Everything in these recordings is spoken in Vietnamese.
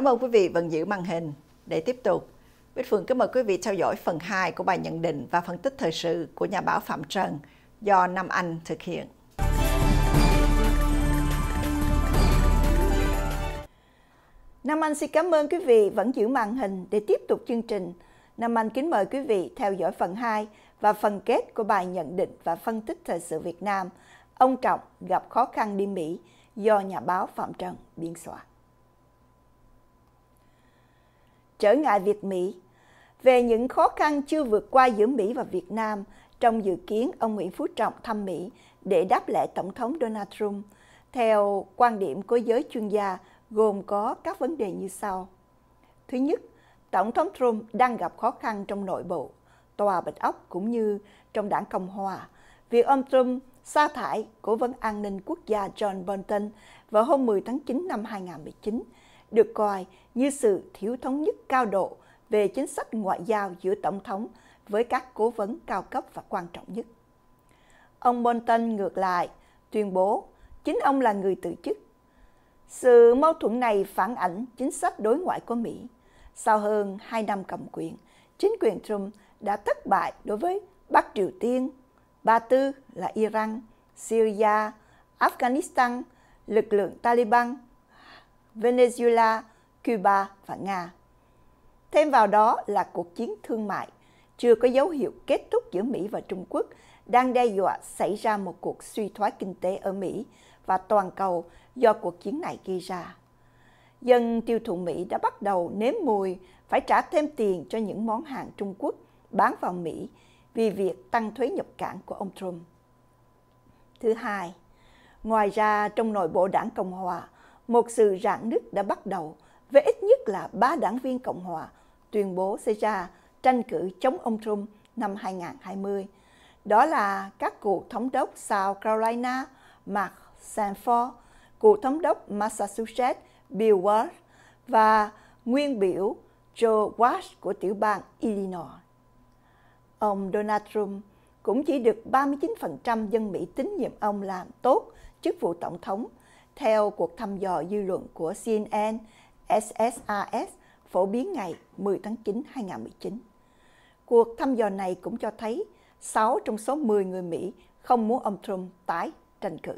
Cảm ơn quý vị vẫn giữ màn hình. Để tiếp tục, Bích Phương kính mời quý vị theo dõi phần 2 của bài nhận định và phân tích thời sự của nhà báo Phạm Trần do Nam Anh thực hiện. Nam Anh xin cảm ơn quý vị vẫn giữ màn hình để tiếp tục chương trình. Nam Anh kính mời quý vị theo dõi phần 2 và phần kết của bài nhận định và phân tích thời sự Việt Nam. Ông Trọng gặp khó khăn đi Mỹ do nhà báo Phạm Trần biên soạn. trở ngại Việt-Mỹ về những khó khăn chưa vượt qua giữa Mỹ và Việt Nam trong dự kiến ông Nguyễn Phú Trọng thăm Mỹ để đáp lại Tổng thống Donald Trump, theo quan điểm của giới chuyên gia gồm có các vấn đề như sau. Thứ nhất, Tổng thống Trump đang gặp khó khăn trong nội bộ, tòa bạch ốc cũng như trong đảng Cộng Hòa. Việc ông Trump sa thải Cố vấn An ninh Quốc gia John Bolton vào hôm 10 tháng 9 năm 2019 được coi như sự thiếu thống nhất cao độ về chính sách ngoại giao giữa Tổng thống với các cố vấn cao cấp và quan trọng nhất. Ông Bolton ngược lại tuyên bố chính ông là người từ chức. Sự mâu thuẫn này phản ảnh chính sách đối ngoại của Mỹ. Sau hơn 2 năm cầm quyền, chính quyền Trump đã thất bại đối với Bắc Triều Tiên, Ba Tư là Iran, Syria, Afghanistan, lực lượng Taliban – Venezuela, Cuba và Nga. Thêm vào đó là cuộc chiến thương mại chưa có dấu hiệu kết thúc giữa Mỹ và Trung Quốc đang đe dọa xảy ra một cuộc suy thoái kinh tế ở Mỹ và toàn cầu do cuộc chiến này gây ra. Dân tiêu thụ Mỹ đã bắt đầu nếm mùi phải trả thêm tiền cho những món hàng Trung Quốc bán vào Mỹ vì việc tăng thuế nhập cảng của ông Trump. Thứ hai, ngoài ra trong nội bộ đảng Cộng Hòa, một sự rạn nứt đã bắt đầu với ít nhất là ba đảng viên Cộng hòa tuyên bố sẽ ra tranh cử chống ông Trump năm 2020. Đó là các cựu thống đốc South Carolina Mark Sanford, cựu thống đốc Massachusetts Bill Ward và nguyên biểu Joe Walsh của tiểu bang Illinois. Ông Donald Trump cũng chỉ được 39% dân Mỹ tín nhiệm ông làm tốt chức vụ tổng thống theo cuộc thăm dò dư luận của CNN SSRS phổ biến ngày 10 tháng 9 2019. Cuộc thăm dò này cũng cho thấy 6 trong số 10 người Mỹ không muốn ông Trump tái tranh cử.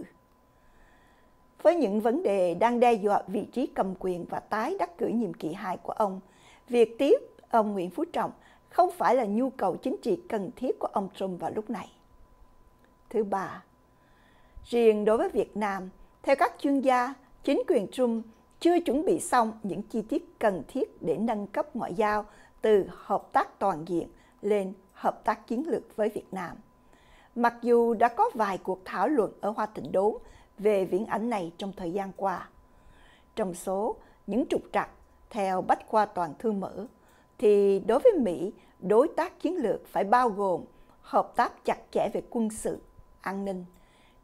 Với những vấn đề đang đe dọa vị trí cầm quyền và tái đắc cử nhiệm kỳ 2 của ông, việc tiếp ông Nguyễn Phú Trọng không phải là nhu cầu chính trị cần thiết của ông Trump vào lúc này. Thứ ba, riêng đối với Việt Nam – theo các chuyên gia, chính quyền Trump chưa chuẩn bị xong những chi tiết cần thiết để nâng cấp ngoại giao từ hợp tác toàn diện lên hợp tác chiến lược với Việt Nam. Mặc dù đã có vài cuộc thảo luận ở Hoa Thịnh Đốn về viễn ảnh này trong thời gian qua, trong số những trục trặc theo bách khoa toàn thư mở, thì đối với Mỹ, đối tác chiến lược phải bao gồm hợp tác chặt chẽ về quân sự, an ninh,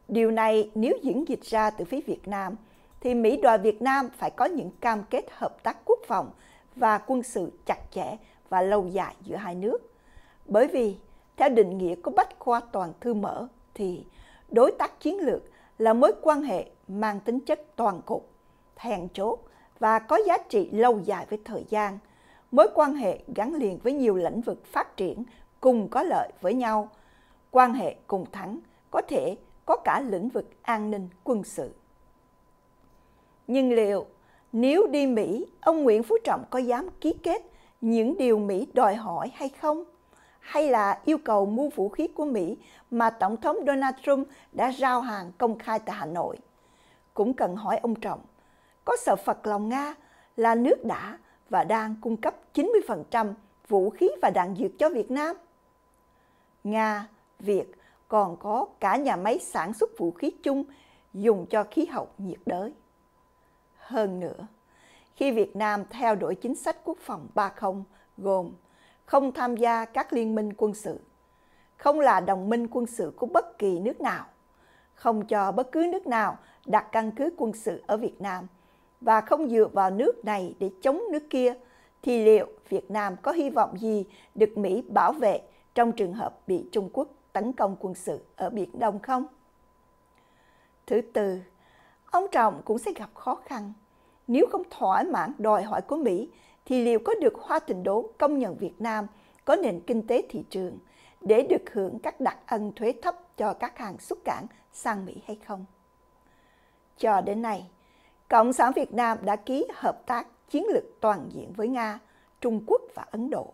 Điều này nếu diễn dịch ra từ phía Việt Nam, thì Mỹ đòi Việt Nam phải có những cam kết hợp tác quốc phòng và quân sự chặt chẽ và lâu dài giữa hai nước. Bởi vì, theo định nghĩa của Bách Khoa Toàn Thư Mở, thì đối tác chiến lược là mối quan hệ mang tính chất toàn cục, thèn chốt và có giá trị lâu dài với thời gian. Mối quan hệ gắn liền với nhiều lĩnh vực phát triển cùng có lợi với nhau. Quan hệ cùng thắng có thể có cả lĩnh vực an ninh quân sự. Nhưng liệu nếu đi Mỹ, ông Nguyễn Phú Trọng có dám ký kết những điều Mỹ đòi hỏi hay không? Hay là yêu cầu mua vũ khí của Mỹ mà Tổng thống Donald Trump đã giao hàng công khai tại Hà Nội? Cũng cần hỏi ông Trọng, có sợ Phật lòng Nga là nước đã và đang cung cấp 90% vũ khí và đạn dược cho Việt Nam? Nga, Việt còn có cả nhà máy sản xuất vũ khí chung dùng cho khí hậu nhiệt đới. Hơn nữa, khi Việt Nam theo đuổi chính sách quốc phòng 30 gồm không tham gia các liên minh quân sự, không là đồng minh quân sự của bất kỳ nước nào, không cho bất cứ nước nào đặt căn cứ quân sự ở Việt Nam và không dựa vào nước này để chống nước kia, thì liệu Việt Nam có hy vọng gì được Mỹ bảo vệ trong trường hợp bị Trung Quốc tấn công quân sự ở Biển Đông không? Thứ tư, ông Trọng cũng sẽ gặp khó khăn. Nếu không thỏa mãn đòi hỏi của Mỹ, thì liệu có được Hoa Tình đốn công nhận Việt Nam có nền kinh tế thị trường để được hưởng các đặc ân thuế thấp cho các hàng xuất cảng sang Mỹ hay không? Cho đến nay, Cộng sản Việt Nam đã ký hợp tác chiến lược toàn diện với Nga, Trung Quốc và Ấn Độ.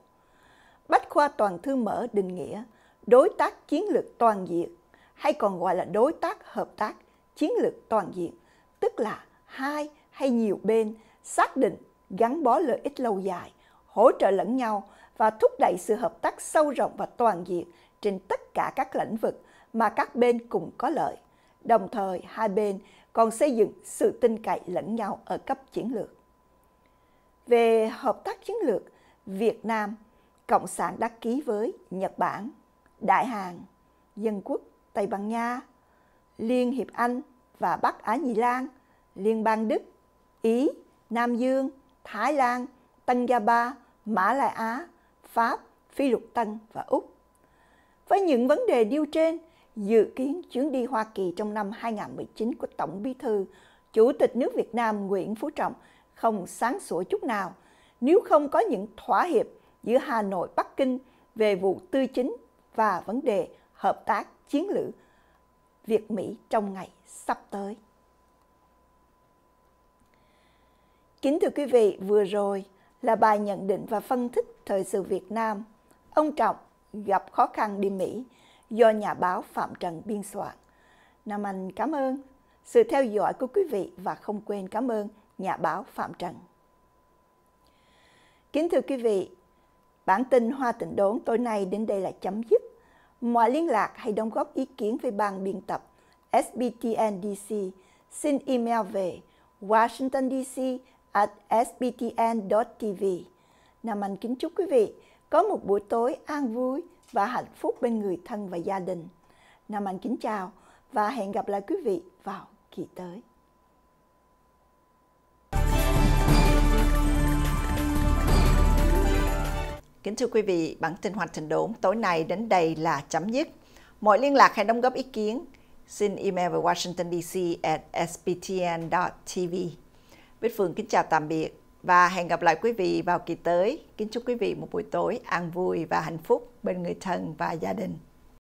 Bách khoa toàn thư mở định nghĩa đối tác chiến lược toàn diện hay còn gọi là đối tác hợp tác chiến lược toàn diện, tức là hai hay nhiều bên xác định gắn bó lợi ích lâu dài, hỗ trợ lẫn nhau và thúc đẩy sự hợp tác sâu rộng và toàn diện trên tất cả các lĩnh vực mà các bên cùng có lợi. Đồng thời, hai bên còn xây dựng sự tin cậy lẫn nhau ở cấp chiến lược. Về hợp tác chiến lược, Việt Nam, Cộng sản đã ký với Nhật Bản, Đại Hàn, Dân quốc Tây Ban Nha, Liên hiệp Anh và Bắc Á Nhĩ Lan, Liên bang Đức, Ý, Nam Dương, Thái Lan, Tân Gia Ba, Mã Lai Á, Pháp, Phi Lục Tân và Úc. Với những vấn đề điêu trên, dự kiến chuyến đi Hoa Kỳ trong năm 2019 của Tổng Bí thư, Chủ tịch nước Việt Nam Nguyễn Phú Trọng không sáng sủa chút nào nếu không có những thỏa hiệp giữa Hà Nội Bắc Kinh về vụ tư chính và vấn đề hợp tác chiến lược Việt Mỹ trong ngày sắp tới. Kính thưa quý vị, vừa rồi là bài nhận định và phân tích thời sự Việt Nam. Ông Trọng gặp khó khăn đi Mỹ do nhà báo Phạm Trần biên soạn. Nam Anh cảm ơn sự theo dõi của quý vị và không quên cảm ơn nhà báo Phạm Trần. Kính thưa quý vị, Bản tin Hoa Tịnh Đốn tối nay đến đây là chấm dứt. Mọi liên lạc hay đóng góp ý kiến với ban biên tập SBTNDC xin email về washingtondc at sbtn.tv. Nam Anh kính chúc quý vị có một buổi tối an vui và hạnh phúc bên người thân và gia đình. Nam Anh kính chào và hẹn gặp lại quý vị vào kỳ tới. Kính thưa quý vị, bản tin Hoạch thành Đốn tối nay đến đây là chấm dứt. Mọi liên lạc hay đóng góp ý kiến, xin email về Washington DC at sbtn.tv. Bích Phương kính chào tạm biệt và hẹn gặp lại quý vị vào kỳ tới. Kính chúc quý vị một buổi tối an vui và hạnh phúc bên người thân và gia đình.